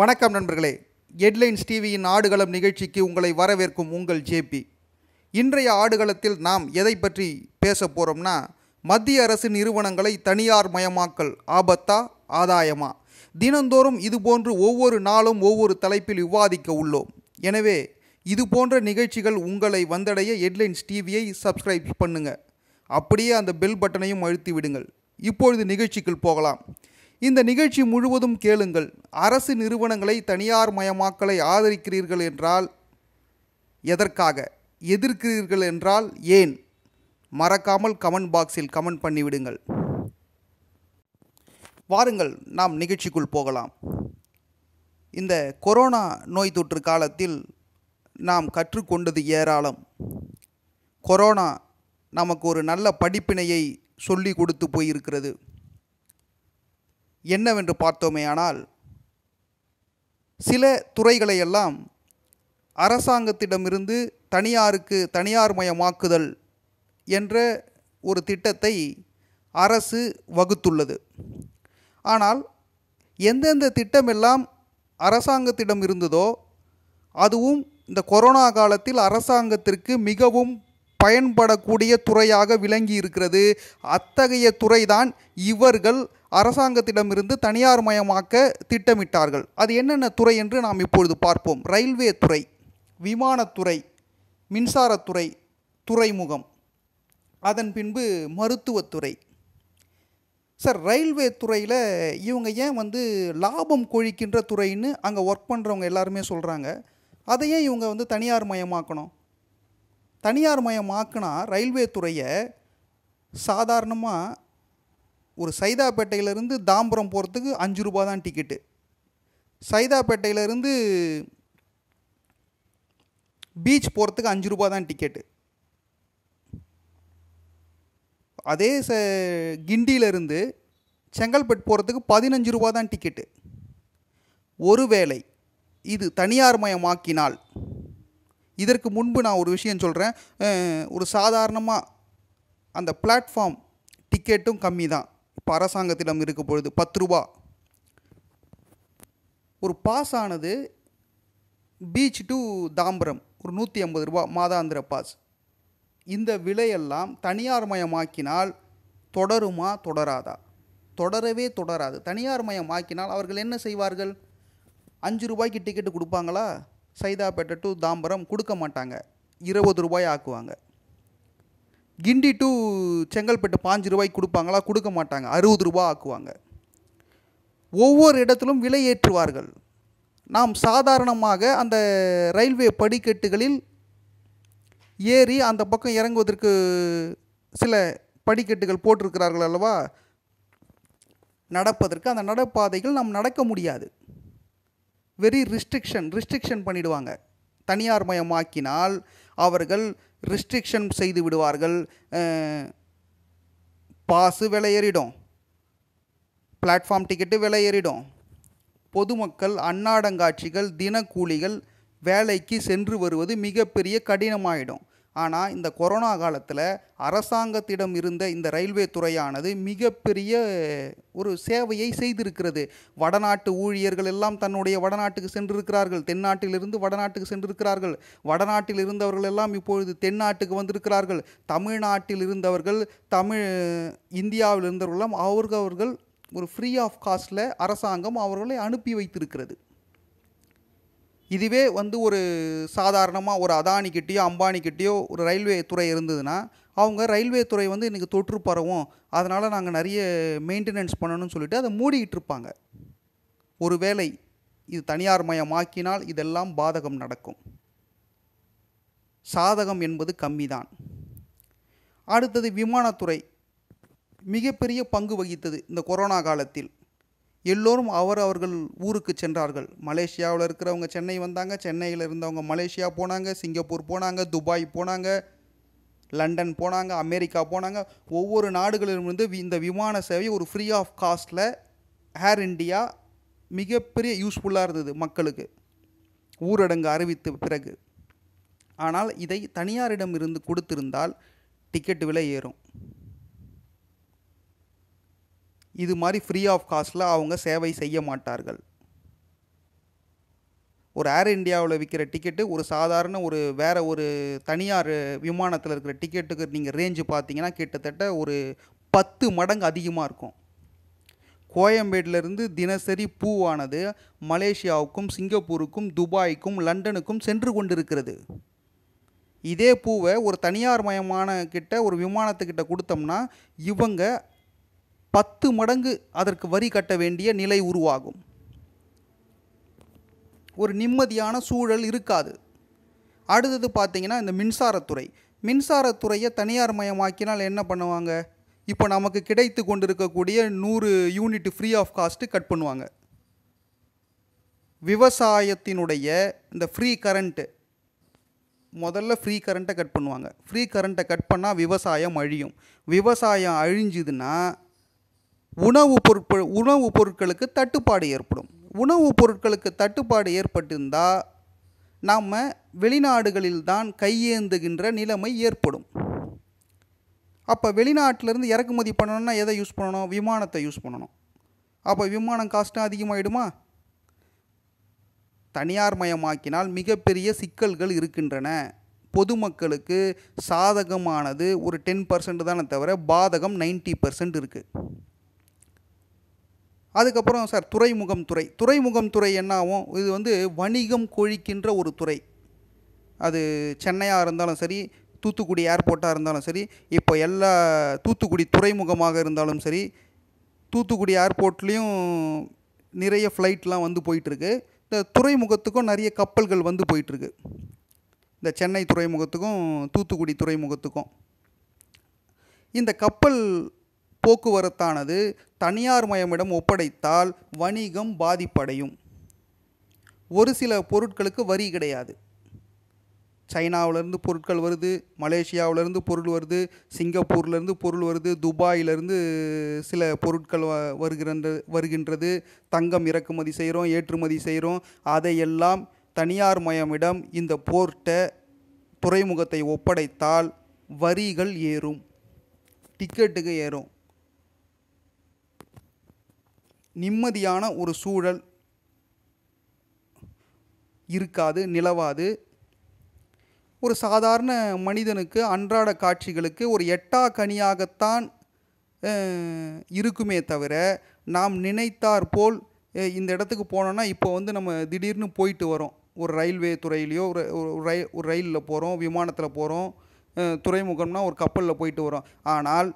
வணக்கம் நண்பர்களே ஹெட்லைன்ஸ் டிவியின் ஆடுகளம் நிகழ்ச்சிக்கு உங்களை வரவேற்கும் உங்கள் ஜேபி இன்றைய ஆடுகளத்தில் நாம் எதை பற்றி பேச போகிறோம்னா மத்திய அரசு நிறுவனங்களை தனியார் மயமாக்கல் ஆபத்தா ஆதாயமா தினந்தோறும் இதுபோன்று ஒவ்வொரு நாளும் ஒவ்வொரு தலைப்பில் விவாதிக்க உள்ளோம் எனவே இது போன்ற நிகழ்ச்சிகள் உங்களை வந்தடைய ஹெட்லைன்ஸ் டிவியை சப்ஸ்கிரைப் பண்ணுங்கள் அப்படியே அந்த பெல் பட்டனையும் அழுத்தி விடுங்கள் இப்பொழுது நிகழ்ச்சிக்குள் போகலாம் இந்த நிகழ்ச்சி முழுவதும் கேளுங்கள் அரசு நிறுவனங்களை தனியார் மயமாக்கலை ஆதரிக்கிறீர்கள் என்றால் எதற்காக எதிர்க்கிறீர்கள் என்றால் ஏன் மறக்காமல் கமெண்ட் பாக்ஸில் கமெண்ட் பண்ணிவிடுங்கள் வாருங்கள் நாம் நிகழ்ச்சிக்குள் போகலாம் இந்த கொரோனா நோய் தொற்று காலத்தில் நாம் கற்றுக்கொண்டது ஏராளம் கொரோனா நமக்கு ஒரு நல்ல படிப்பினையை சொல்லி கொடுத்து போயிருக்கிறது என்னவென்று பார்த்தோமேயானால் சில துறைகளையெல்லாம் அரசாங்கத்திடமிருந்து தனியாருக்கு தனியார்மயமாக்குதல் என்ற ஒரு திட்டத்தை அரசு வகுத்துள்ளது ஆனால் எந்தெந்த திட்டமெல்லாம் அரசாங்கத்திடம் இருந்ததோ அதுவும் இந்த கொரோனா காலத்தில் அரசாங்கத்திற்கு மிகவும் பயன்படக்கூடிய துறையாக விளங்கி இருக்கிறது அத்தகைய துறைதான் இவர்கள் அரசாங்கத்திடமிருந்து தனியார் மயமாக்க திட்டமிட்டார்கள் அது என்னென்ன துறை என்று நாம் இப்பொழுது பார்ப்போம் ரயில்வே துறை விமானத்துறை மின்சாரத்துறை துறைமுகம் அதன் பின்பு மருத்துவத்துறை சார் ரயில்வே துறையில் இவங்க ஏன் வந்து லாபம் கொழிக்கின்ற துறைன்னு அங்கே ஒர்க் பண்ணுறவங்க எல்லாருமே சொல்கிறாங்க அதை ஏன் இவங்க வந்து தனியார் மயமாக்கணும் தனியார் மயமாக்குனா ரயில்வே துறையை சாதாரணமாக ஒரு சைதாப்பேட்டையிலேருந்து தாம்பரம் போகிறதுக்கு அஞ்சு ரூபா தான் டிக்கெட்டு சைதாப்பேட்டையிலேருந்து பீச் போகிறதுக்கு அஞ்சு ரூபா தான் டிக்கெட்டு அதே ச கிண்டியிலேருந்து செங்கல்பட்டு போகிறதுக்கு பதினஞ்சு ரூபா தான் டிக்கெட்டு ஒருவேளை இது தனியார் மயமாக்கினால் இதற்கு முன்பு நான் ஒரு விஷயம் சொல்கிறேன் ஒரு சாதாரணமாக அந்த பிளாட்ஃபார்ம் டிக்கெட்டும் கம்மி தான் இப்போ அரசாங்கத்திடம் இருக்க பொழுது பத்து ரூபா ஒரு பாஸ் ஆனது பீச் டு தாம்பரம் ஒரு நூற்றி ஐம்பது ரூபா மாதாந்திர பாஸ் இந்த விலையெல்லாம் தனியார் மயமாக்கினால் தொடருமா தொடராதா தொடரவே தொடராது தனியார் மயமாக்கினால் அவர்கள் என்ன செய்வார்கள் அஞ்சு ரூபாய்க்கு டிக்கெட்டு கொடுப்பாங்களா சைதாப்பேட்டை டு தாம்பரம் கொடுக்க மாட்டாங்க இருபது ரூபாய் ஆக்குவாங்க கிண்டி டு செங்கல்பட்டு பாஞ்சு ரூபாய் கொடுப்பாங்களா கொடுக்க மாட்டாங்க அறுபது ரூபாய் ஆக்குவாங்க ஒவ்வொரு இடத்திலும் விலை ஏற்றுவார்கள் நாம் சாதாரணமாக அந்த ரயில்வே படிக்கட்டுகளில் ஏறி அந்த பக்கம் இறங்குவதற்கு சில படிக்கட்டுகள் போட்டிருக்கிறார்கள் அல்லவா நடப்பதற்கு அந்த நடப்பாதைகள் நாம் நடக்க முடியாது வெரி ரிஸ்ட்ரிக்ஷன் ரிஸ்ட்ரிக்ஷன் பண்ணிவிடுவாங்க தனியார் மயமாக்கினால் அவர்கள் ரிஸ்ட்ரிக்ஷன் செய்து விடுவார்கள் பாஸு விலை ஏறிடும் பிளாட்ஃபார்ம் டிக்கெட்டு விலை ஏறிடும் பொதுமக்கள் அன்னாடங்காட்சிகள் தினக்கூலிகள் வேலைக்கு சென்று வருவது மிகப்பெரிய கடினமாயிடும் ஆனால் இந்த கொரோனா காலத்தில் அரசாங்கத்திடம் இருந்த இந்த ரயில்வே துறையானது மிகப்பெரிய ஒரு சேவையை செய்திருக்கிறது வடநாட்டு ஊழியர்கள் எல்லாம் தன்னுடைய வடநாட்டுக்கு சென்றிருக்கிறார்கள் தென்னாட்டிலிருந்து வடநாட்டுக்கு சென்றிருக்கிறார்கள் வடநாட்டில் இருந்தவர்கள் எல்லாம் இப்பொழுது தென்னாட்டுக்கு வந்திருக்கிறார்கள் தமிழ்நாட்டில் இருந்தவர்கள் தமிழ் இந்தியாவில் இருந்தவர்கள் எல்லாம் அவர்கள் ஒரு ஃப்ரீ ஆஃப் காஸ்ட்டில் அரசாங்கம் அவர்களை அனுப்பி வைத்திருக்கிறது இதுவே வந்து ஒரு சாதாரணமாக ஒரு அதானிக்கிட்டேயோ அம்பானிக்கிட்டேயோ ஒரு ரயில்வே துறை இருந்ததுன்னா அவங்க ரயில்வே துறை வந்து இன்றைக்கி தொற்று பரவும் அதனால் நாங்கள் நிறைய மெயின்டெனன்ஸ் பண்ணணும்னு சொல்லிட்டு அதை மூடிக்கிட்டு இருப்பாங்க ஒரு வேளை இது தனியார் மயமாக்கினால் இதெல்லாம் பாதகம் நடக்கும் சாதகம் என்பது கம்மி தான் அடுத்தது விமானத்துறை மிகப்பெரிய பங்கு வகித்தது இந்த கொரோனா காலத்தில் எல்லோரும் அவர் அவர்கள் ஊருக்கு சென்றார்கள் மலேசியாவில் இருக்கிறவங்க சென்னை வந்தாங்க சென்னையில் இருந்தவங்க மலேசியா போனாங்க சிங்கப்பூர் போனாங்க துபாய் போனாங்க லண்டன் போனாங்க அமெரிக்கா போனாங்க ஒவ்வொரு நாடுகளிலிருந்து இந்த விமான சேவை ஒரு ஃப்ரீ ஆஃப் காஸ்ட்டில் ஏர் இண்டியா மிகப்பெரிய யூஸ்ஃபுல்லாக இருந்தது மக்களுக்கு ஊரடங்கு அறிவித்த பிறகு ஆனால் இதை தனியாரிடம் இருந்து கொடுத்திருந்தால் டிக்கெட் விலை ஏறும் இது மாதிரி ஃப்ரீ ஆஃப் காஸ்ட்டில் அவங்க சேவை செய்ய மாட்டார்கள் ஒரு ஏர் இண்டியாவில் விற்கிற டிக்கெட்டு ஒரு சாதாரண ஒரு வேறு ஒரு தனியார் விமானத்தில் இருக்கிற டிக்கெட்டுக்கு நீங்கள் ரேஞ்சு பார்த்தீங்கன்னா கிட்டத்தட்ட ஒரு பத்து மடங்கு அதிகமாக இருக்கும் கோயம்பேட்டிலிருந்து தினசரி பூவானது மலேசியாவுக்கும் சிங்கப்பூருக்கும் துபாய்க்கும் லண்டனுக்கும் சென்று கொண்டிருக்கிறது இதே பூவை ஒரு தனியார் மயமான கிட்ட ஒரு விமானத்துக்கிட்ட கொடுத்தோம்னா இவங்க பத்து மடங்கு அதற்கு வரி கட்ட வேண்டிய நிலை உருவாகும் ஒரு நிம்மதியான சூழல் இருக்காது அடுத்தது பார்த்திங்கன்னா இந்த மின்சாரத்துறை மின்சாரத்துறையை தனியார் மயமாக்கினால் என்ன பண்ணுவாங்க இப்போ நமக்கு கிடைத்து கொண்டிருக்கக்கூடிய நூறு unit free of cost cut பண்ணுவாங்க விவசாயத்தினுடைய இந்த ஃப்ரீ கரண்ட்டு முதல்ல ஃப்ரீ கரண்ட்டை கட் பண்ணுவாங்க ஃப்ரீ கரண்ட்டை கட் பண்ணால் விவசாயம் அழியும் விவசாயம் அழிஞ்சுதுன்னா உணவு பொருட்கள் உணவுப் பொருட்களுக்கு தட்டுப்பாடு ஏற்படும் உணவுப் பொருட்களுக்கு தட்டுப்பாடு ஏற்பட்டிருந்தால் நாம் வெளிநாடுகளில்தான் கையேந்துகின்ற நிலைமை ஏற்படும் அப்போ வெளிநாட்டிலேருந்து இறக்குமதி பண்ணணும்னா எதை யூஸ் பண்ணணும் விமானத்தை யூஸ் பண்ணணும் அப்போ விமானம் காஸ்ட்டும் அதிகமாகிடுமா தனியார் மயமாக்கினால் மிகப்பெரிய சிக்கல்கள் இருக்கின்றன பொதுமக்களுக்கு சாதகமானது ஒரு டென் பர்சன்ட் தானே தவிர பாதகம் நைன்ட்டி பர்சன்ட் இருக்குது அதுக்கப்புறம் சார் துறைமுகம் துறை துறைமுகம் துறை என்னாகும் இது வந்து வணிகம் கொழிக்கின்ற ஒரு துறை அது சென்னையாக இருந்தாலும் சரி தூத்துக்குடி ஏர்போர்ட்டாக இருந்தாலும் சரி இப்போ எல்லா தூத்துக்குடி துறைமுகமாக இருந்தாலும் சரி தூத்துக்குடி ஏர்போர்ட்லேயும் நிறைய ஃப்ளைட்லாம் வந்து போயிட்டுருக்கு இந்த துறைமுகத்துக்கும் நிறைய கப்பல்கள் வந்து போயிட்டுருக்கு இந்த சென்னை துறைமுகத்துக்கும் தூத்துக்குடி துறைமுகத்துக்கும் இந்த கப்பல் போக்குவரத்தானது தனியார் மயமிடம் ஒப்படைத்தால் வணிகம் பாதிப்படையும் ஒரு சில பொருட்களுக்கு வரி கிடையாது சைனாவிலேருந்து பொருட்கள் வருது மலேசியாவிலேருந்து பொருள் வருது சிங்கப்பூர்லேருந்து பொருள் வருது துபாயிலேருந்து சில பொருட்கள் வருகின்ற வருகின்றது தங்கம் இறக்குமதி செய்கிறோம் ஏற்றுமதி செய்கிறோம் அதையெல்லாம் தனியார் மயமிடம் இந்த போர்ட்டை துறைமுகத்தை ஒப்படைத்தால் வரிகள் ஏறும் டிக்கெட்டுக்கு ஏறும் நிம்மதியான ஒரு சூழல் இருக்காது நிலவாது ஒரு சாதாரண மனிதனுக்கு அன்றாட காட்சிகளுக்கு ஒரு எட்டா கனியாகத்தான் இருக்குமே தவிர நாம் நினைத்தார் போல் இந்த இடத்துக்கு போனோன்னா இப்போ வந்து நம்ம திடீர்னு போயிட்டு வரோம் ஒரு ரயில்வே துறையிலையோ ஒரு ரயில் ஒரு ரயிலில் போகிறோம் விமானத்தில் போகிறோம் துறைமுகம்னா ஒரு கப்பலில் போயிட்டு வரோம் ஆனால்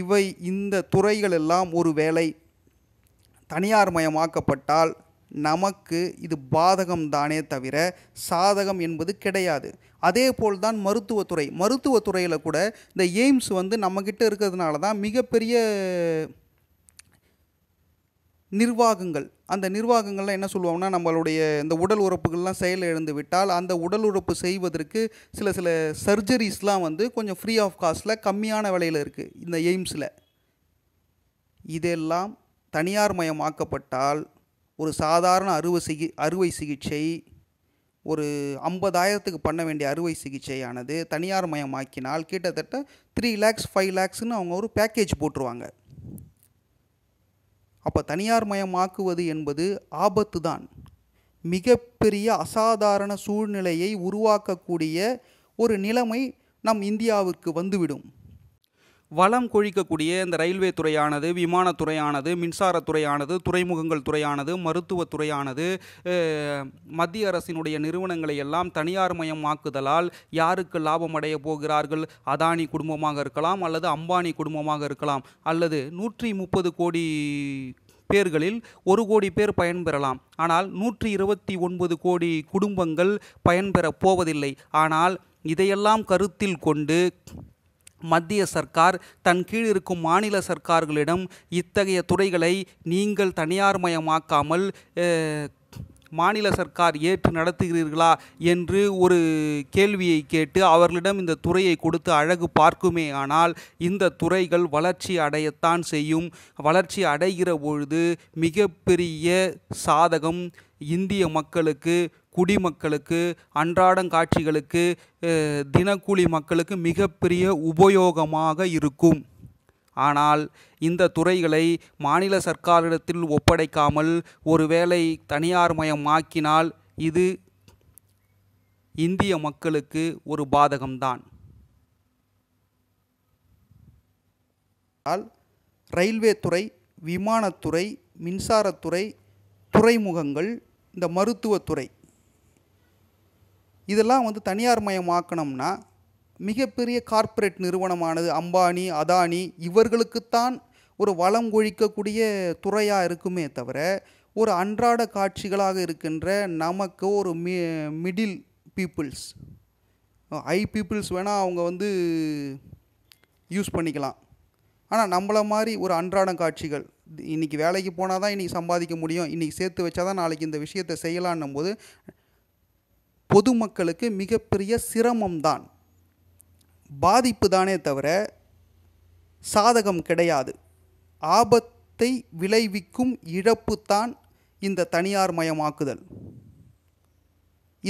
இவை இந்த துறைகள் எல்லாம் ஒரு வேலை தனியார் மயமாக்கப்பட்டால் நமக்கு இது பாதகம் தானே தவிர சாதகம் என்பது கிடையாது அதே போல் தான் மருத்துவத்துறை மருத்துவத்துறையில் கூட இந்த எய்ம்ஸ் வந்து நம்மக்கிட்ட இருக்கிறதுனால தான் மிகப்பெரிய நிர்வாகங்கள் அந்த நிர்வாகங்கள்லாம் என்ன சொல்லுவோம்னா நம்மளுடைய இந்த உடல் உறுப்புகள்லாம் செயல் எழுந்து விட்டால் அந்த உடல் உறுப்பு செய்வதற்கு சில சில சர்ஜரிஸ்லாம் வந்து கொஞ்சம் ஃப்ரீ ஆஃப் காஸ்ட்டில் கம்மியான விலையில் இருக்குது இந்த எய்ம்ஸில் இதெல்லாம் தனியார் மயமாக்கப்பட்டால் ஒரு சாதாரண அறுவை சிகி அறுவை சிகிச்சை ஒரு ஐம்பதாயிரத்துக்கு பண்ண வேண்டிய அறுவை சிகிச்சையானது தனியார் மயமாக்கினால் கிட்டத்தட்ட த்ரீ லேக்ஸ் ஃபைவ் லேக்ஸ்னு அவங்க ஒரு பேக்கேஜ் போட்டுருவாங்க அப்போ தனியார் மயமாக்குவது என்பது ஆபத்து தான் மிகப்பெரிய அசாதாரண சூழ்நிலையை உருவாக்கக்கூடிய ஒரு நிலைமை நம் இந்தியாவிற்கு வந்துவிடும் வளம் கொழிக்கக்கூடிய இந்த ரயில்வே துறையானது விமானத்துறையானது மின்சாரத்துறையானது துறைமுகங்கள் துறையானது மருத்துவத்துறையானது மத்திய அரசினுடைய நிறுவனங்களை எல்லாம் தனியார் மயமாக்குதலால் யாருக்கு லாபம் அடைய போகிறார்கள் அதானி குடும்பமாக இருக்கலாம் அல்லது அம்பானி குடும்பமாக இருக்கலாம் அல்லது நூற்றி முப்பது கோடி பேர்களில் ஒரு கோடி பேர் பயன்பெறலாம் ஆனால் நூற்றி இருபத்தி ஒன்பது கோடி குடும்பங்கள் பயன்பெறப் போவதில்லை ஆனால் இதையெல்லாம் கருத்தில் கொண்டு மத்திய சர்க்கார் தன் கீழ் இருக்கும் மாநில சர்க்கார்களிடம் இத்தகைய துறைகளை நீங்கள் தனியார்மயமாக்காமல் மாநில சர்க்கார் ஏற்று நடத்துகிறீர்களா என்று ஒரு கேள்வியை கேட்டு அவர்களிடம் இந்த துறையை கொடுத்து அழகு பார்க்குமே ஆனால் இந்த துறைகள் வளர்ச்சி அடையத்தான் செய்யும் வளர்ச்சி அடைகிற பொழுது மிகப்பெரிய சாதகம் இந்திய மக்களுக்கு குடிமக்களுக்கு அன்றாடம் காட்சிகளுக்கு தினக்கூலி மக்களுக்கு மிகப்பெரிய உபயோகமாக இருக்கும் ஆனால் இந்த துறைகளை மாநில சர்க்காரிடத்தில் ஒப்படைக்காமல் ஒருவேளை தனியார் மயமாக்கினால் இது இந்திய மக்களுக்கு ஒரு பாதகம்தான் ரயில்வே துறை விமானத்துறை மின்சாரத்துறை துறைமுகங்கள் இந்த மருத்துவத்துறை இதெல்லாம் வந்து தனியார் மயமாக்கணும்னா மிகப்பெரிய கார்ப்பரேட் நிறுவனமானது அம்பானி அதானி இவர்களுக்குத்தான் ஒரு வளம் ஒழிக்கக்கூடிய துறையாக இருக்குமே தவிர ஒரு அன்றாட காட்சிகளாக இருக்கின்ற நமக்கு ஒரு மி மிடில் பீப்புள்ஸ் ஐ பீப்புள்ஸ் வேணால் அவங்க வந்து யூஸ் பண்ணிக்கலாம் ஆனால் நம்மளை மாதிரி ஒரு அன்றாட காட்சிகள் இன்றைக்கி வேலைக்கு போனால் தான் இன்றைக்கி சம்பாதிக்க முடியும் இன்றைக்கி சேர்த்து வச்சா தான் நாளைக்கு இந்த விஷயத்தை செய்யலான்னும் போது பொதுமக்களுக்கு மிகப்பெரிய சிரமம்தான் பாதிப்பு தானே தவிர சாதகம் கிடையாது ஆபத்தை விளைவிக்கும் இழப்புத்தான் இந்த தனியார் மயமாக்குதல்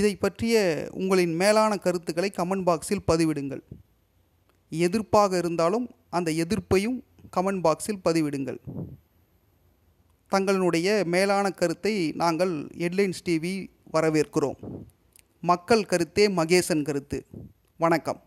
இதை பற்றிய உங்களின் மேலான கருத்துக்களை கமெண்ட் பாக்ஸில் பதிவிடுங்கள் எதிர்ப்பாக இருந்தாலும் அந்த எதிர்ப்பையும் கமெண்ட் பாக்ஸில் பதிவிடுங்கள் தங்களுடைய மேலான கருத்தை நாங்கள் ஹெட்லைன்ஸ் டிவி வரவேற்கிறோம் மக்கள் கருத்தே மகேசன் கருத்து வணக்கம்